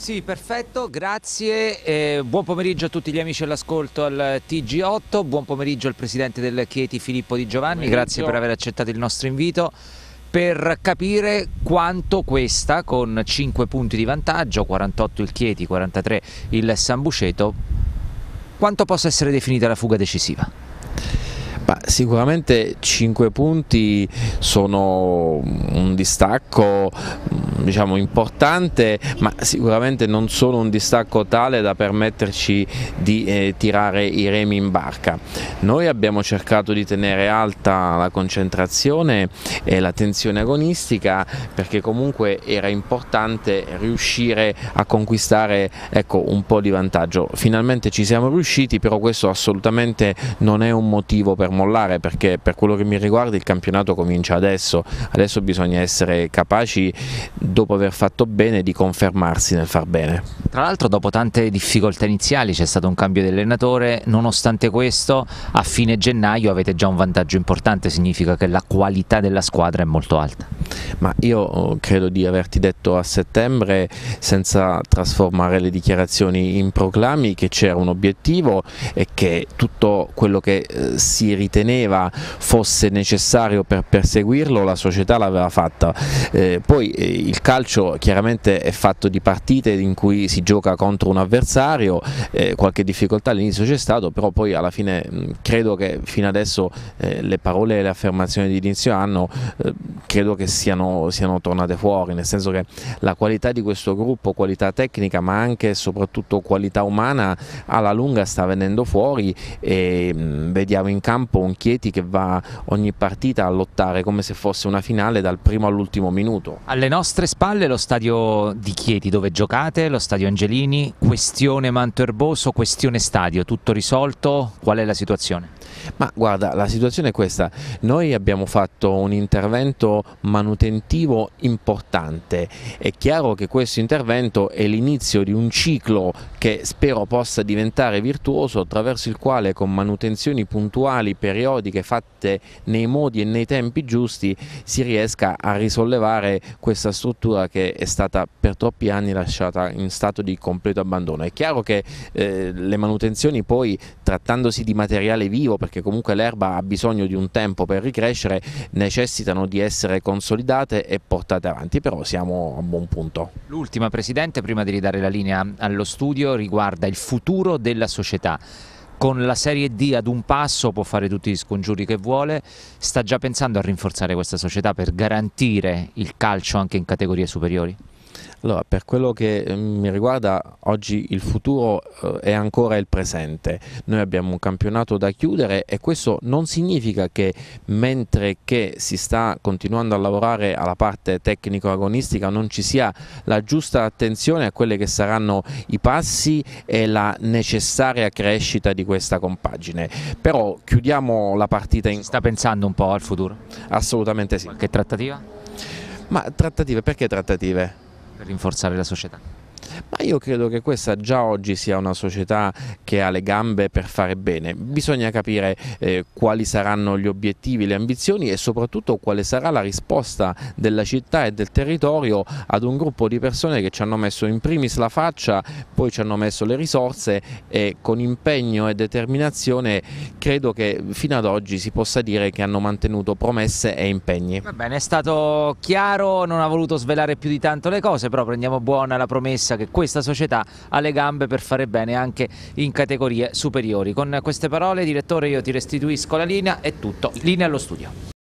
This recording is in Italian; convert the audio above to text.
Sì, perfetto, grazie. Eh, buon pomeriggio a tutti gli amici all'ascolto al TG8, buon pomeriggio al presidente del Chieti Filippo Di Giovanni, grazie per aver accettato il nostro invito per capire quanto questa con 5 punti di vantaggio, 48 il Chieti, 43 il San Buceto, quanto possa essere definita la fuga decisiva. Ma sicuramente 5 punti sono un distacco mm, diciamo, importante, ma sicuramente non sono un distacco tale da permetterci di eh, tirare i remi in barca. Noi abbiamo cercato di tenere alta la concentrazione e la tensione agonistica perché comunque era importante riuscire a conquistare ecco, un po' di vantaggio. Finalmente ci siamo riusciti, però questo assolutamente non è un motivo per mollare perché per quello che mi riguarda il campionato comincia adesso, adesso bisogna essere capaci dopo aver fatto bene di confermarsi nel far bene. Tra l'altro dopo tante difficoltà iniziali c'è stato un cambio di allenatore, nonostante questo a fine gennaio avete già un vantaggio importante, significa che la qualità della squadra è molto alta ma io oh, credo di averti detto a settembre senza trasformare le dichiarazioni in proclami che c'era un obiettivo e che tutto quello che eh, si riteneva fosse necessario per perseguirlo la società l'aveva fatta. Eh, poi eh, il calcio chiaramente è fatto di partite in cui si gioca contro un avversario, eh, qualche difficoltà all'inizio c'è stato, però poi alla fine mh, mm, credo che fino adesso eh, le parole e le affermazioni di inizio anno eh, credo che siano siano, tornate fuori, nel senso che la qualità di questo gruppo, qualità tecnica ma anche e soprattutto qualità umana alla lunga sta venendo fuori e vediamo in campo un Chieti che va ogni partita a lottare come se fosse una finale dal primo all'ultimo minuto. Alle nostre spalle lo stadio di Chieti dove giocate, lo stadio Angelini, questione Manto Erboso, questione stadio, tutto risolto, qual è la situazione? Ma guarda, la situazione è questa, noi abbiamo fatto un intervento manutenzione preventivo importante. È chiaro che questo intervento è l'inizio di un ciclo che spero possa diventare virtuoso attraverso il quale con manutenzioni puntuali, periodiche, fatte nei modi e nei tempi giusti si riesca a risollevare questa struttura che è stata per troppi anni lasciata in stato di completo abbandono. È chiaro che eh, le manutenzioni poi trattandosi di materiale vivo perché comunque l'erba ha bisogno di un tempo per ricrescere necessitano di essere consolidate affrontate e portate avanti, però siamo a buon punto. L'ultima Presidente, prima di ridare la linea allo studio, riguarda il futuro della società con la Serie D ad un passo può fare tutti gli scongiuri che vuole, sta già pensando a rinforzare questa società per garantire il calcio anche in categorie superiori? Allora, per quello che mm, mi riguarda, oggi il futuro eh, è ancora il presente. Noi abbiamo un campionato da chiudere e questo non significa che mentre che si sta continuando a lavorare alla parte tecnico-agonistica non ci sia la giusta attenzione a quelli che saranno i passi e la necessaria crescita di questa compagine. Però chiudiamo la partita in... Si sta pensando un po' al futuro? Assolutamente sì. Che trattativa? Ma trattative, perché trattative? per rinforzare la società io credo che questa già oggi sia una società che ha le gambe per fare bene. Bisogna capire eh, quali saranno gli obiettivi, le ambizioni e soprattutto quale sarà la risposta della città e del territorio ad un gruppo di persone che ci hanno messo in primis la faccia, poi ci hanno messo le risorse e con impegno e determinazione credo che fino ad oggi si possa dire che hanno mantenuto promesse e impegni. Va bene, è stato chiaro, non ha voluto svelare più di tanto le cose, però prendiamo buona la promessa che questo questa società ha le gambe per fare bene anche in categorie superiori. Con queste parole direttore io ti restituisco la linea, è tutto, linea allo studio.